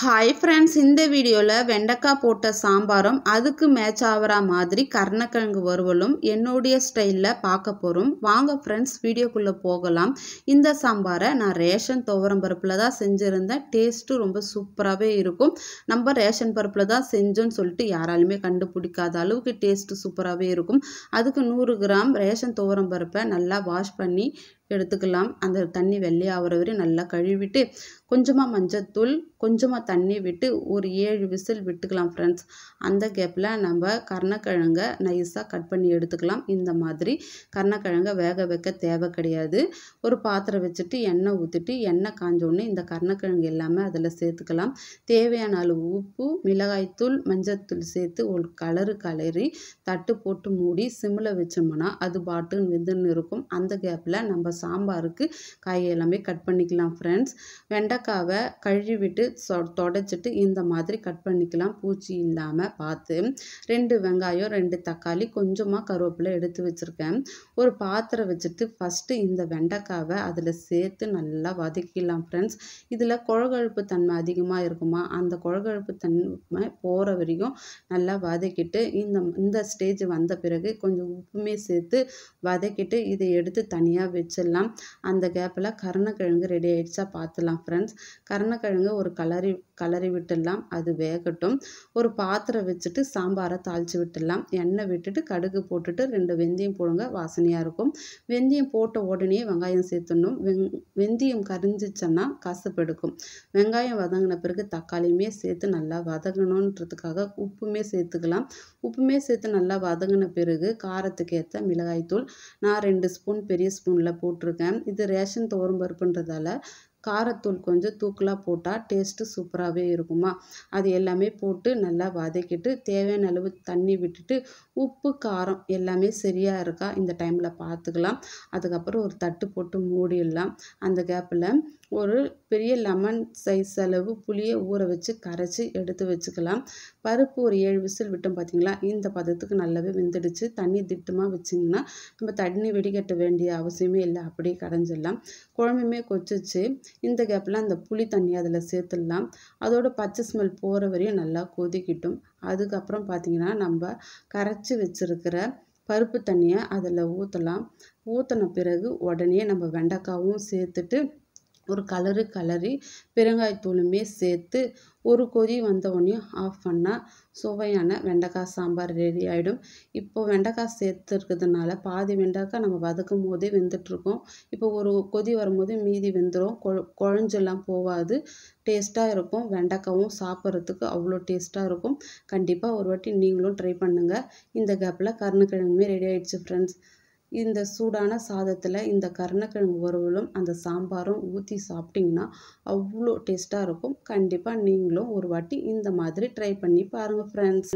hi friends இந்த வீடியோவில் வெண்டைக்காய் போட்ட சாம்பாரும் அதுக்கு மேட்ச் ஆகிற மாதிரி கர்ணக்கிழங்கு வறுவலும் என்னுடைய ஸ்டைலில் பார்க்க போகிறோம் வாங்க ஃப்ரெண்ட்ஸ் வீடியோக்குள்ளே போகலாம் இந்த சாம்பாரை நான் ரேஷன் துவரம் பருப்பில் தான் செஞ்சுருந்தேன் டேஸ்ட்டும் ரொம்ப சூப்பராகவே இருக்கும் நம்ம ரேஷன் பருப்பில் தான் செஞ்சோன்னு சொல்லிட்டு யாராலுமே கண்டுபிடிக்காத அளவுக்கு டேஸ்ட்டு சூப்பராகவே இருக்கும் அதுக்கு நூறு கிராம் ரேஷன் துவரம் பருப்பை நல்லா வாஷ் பண்ணி எடுத்துக்கலாம் அந்த தண்ணி வெள்ளையாகிற வரையும் நல்லா கழுவிட்டு கொஞ்சமாக மஞ்சத்தூள் கொஞ்சமாக தண்ணி விட்டு ஒரு ஏழு விசில் விட்டுக்கலாம் ஃப்ரெண்ட்ஸ் அந்த கேப்பில் நம்ம கர்ணக்கிழங்க நைஸாக கட் பண்ணி எடுத்துக்கலாம் இந்த மாதிரி கர்ணக்கிழங்க வேக வைக்க தேவை கிடையாது ஒரு பாத்திரம் வச்சுட்டு எண்ணெய் ஊற்றிட்டு எண்ணெய் காஞ்சோடனே இந்த கர்ணக்கிழங்கு எல்லாமே அதில் சேர்த்துக்கலாம் தேவையான அளவு உப்பு மிளகாய்த்தூள் மஞ்சத்தூள் சேர்த்து ஒரு கலரு கலரி தட்டு போட்டு மூடி சிம்மில் வச்சோம்னா அது பாட்டுன்னு வெந்துன்னு இருக்கும் அந்த கேப்பில் நம்ம சாம்பாருக்கு காய் எல்லாமே கட் பண்ணிக்கலாம் ஃப்ரெண்ட்ஸ் வெண்டைக்காவை கழுவிட்டு தொடச்சிட்டு இந்த மாதிரி கட் பண்ணிக்கலாம் பூச்சி இல்லாமல் பார்த்து ரெண்டு வெங்காயம் ரெண்டு தக்காளி கொஞ்சமாக கருவேப்பிலை எடுத்து வச்சுருக்கேன் ஒரு பாத்திரம் வச்சுட்டு ஃபஸ்ட்டு இந்த வெண்டைக்காவை அதில் சேர்த்து நல்லா வதக்கிடலாம் ஃப்ரெண்ட்ஸ் இதில் குழகழுப்பு தன்மை அதிகமாக இருக்குமா அந்த குழகழுப்பு தன்மை போகிற வரைக்கும் நல்லா வதக்கிட்டு இந்த இந்த ஸ்டேஜ் வந்த பிறகு கொஞ்சம் உப்புமே சேர்த்து வதக்கிட்டு இதை எடுத்து தனியாக வச்சு வச்சிடலாம் அந்த கேப்பில் கருணக்கிழங்கு ரெடி ஆகிடுச்சா பார்த்துலாம் ஃப்ரெண்ட்ஸ் கருணக்கிழங்கு ஒரு கலரி கலரி விட்டுடலாம் அது வேகட்டும் ஒரு பாத்திரம் வச்சுட்டு சாம்பாரை தாளித்து விட்டுடலாம் எண்ணெய் விட்டுட்டு கடுகு போட்டுட்டு ரெண்டு வெந்தயம் போடுங்க வாசனையாக இருக்கும் வெந்தயம் போட்ட உடனே வெங்காயம் சேர்த்துடணும் வெங் வெந்தயம் கரிஞ்சிச்சன்னா கசப்பு எடுக்கும் வெங்காயம் வதங்கின பிறகு தக்காளியுமே சேர்த்து நல்லா வதங்கணுன்றதுக்காக உப்புமே சேர்த்துக்கலாம் உப்புமே சேர்த்து நல்லா வதங்கின பிறகு காரத்துக்கு ஏற்ற மிளகாய்த்தூள் நான் ரெண்டு ஸ்பூன் பெரிய ஸ்பூனில் போட்டு போட்டிருக்கேன் இது ரேஷன் துவரம் பருப்புன்றதால காரத்தூள் கொஞ்சம் தூக்கலாக போட்டால் டேஸ்ட்டு சூப்பராகவே இருக்குமா அது எல்லாமே போட்டு நல்லா வதக்கிட்டு தேவையான அளவு தண்ணி விட்டுட்டு உப்பு காரம் எல்லாமே சரியாக இருக்கா இந்த டைமில் பார்த்துக்கலாம் அதுக்கப்புறம் ஒரு தட்டு போட்டு மூடிடலாம் அந்த கேப்பில் ஒரு பெரிய லெமன் சைஸ் அளவு புளியை ஊற வச்சு கரைச்சி எடுத்து வச்சுக்கலாம் பருப்பு ஒரு ஏழு விசில் விட்டோம் பார்த்தீங்களா இந்த பதத்துக்கு நல்லாவே வெந்துடுச்சு தண்ணி திட்டமாக வச்சிங்கன்னா நம்ம தண்ணி வெடிக்கட்ட வேண்டிய அவசியமே இல்லை அப்படியே கடைஞ்சிடலாம் குழம்புமே கொச்சிச்சு இந்த கேப்பில் அந்த புளி தண்ணி அதில் சேர்த்துடலாம் அதோட பச்சை ஸ்மெல் போகிற வரையும் நல்லா கொதிக்கிட்டும் அதுக்கப்புறம் பார்த்திங்கன்னா நம்ம கரைச்சி வச்சுருக்கிற பருப்பு தண்ணியை அதில் ஊற்றலாம் ஊற்றின பிறகு உடனே நம்ம வெண்டைக்காவும் சேர்த்துட்டு ஒரு கலரு கலரி பெருங்காயத்தூளுமே சேர்த்து ஒரு கொதி வந்தவொடனே ஆஃப் பண்ணால் சுவையான வெண்டைக்காய் சாம்பார் ரெடி ஆகிடும் இப்போது வெண்டைக்காய் சேர்த்துருக்கிறதுனால பாதி வெண்டைக்காய் நம்ம வதக்கும் போதே வெந்துட்டுருக்கோம் இப்போ ஒரு கொதி வரும்போது மீதி வெந்துடும் கொ குழஞ்செல்லாம் போகாது டேஸ்ட்டாக இருக்கும் வெண்டைக்காவும் சாப்பிட்றதுக்கு அவ்வளோ டேஸ்ட்டாக இருக்கும் கண்டிப்பாக ஒரு வாட்டி நீங்களும் ட்ரை பண்ணுங்கள் இந்த கேப்பில் கருணக்கிழங்குமே ரெடி ஆகிடுச்சு ஃப்ரெண்ட்ஸ் இந்த சூடான சாதத்தில் இந்த கருணக்கிழங்கு வறுவலும் அந்த சாம்பாரும் ஊற்றி சாப்பிட்டிங்கன்னா அவ்வளோ டேஸ்ட்டாக இருக்கும் கண்டிப்பாக நீங்களும் ஒரு வாட்டி இந்த மாதிரி ட்ரை பண்ணி பாருங்கள் ஃப்ரெண்ட்ஸ்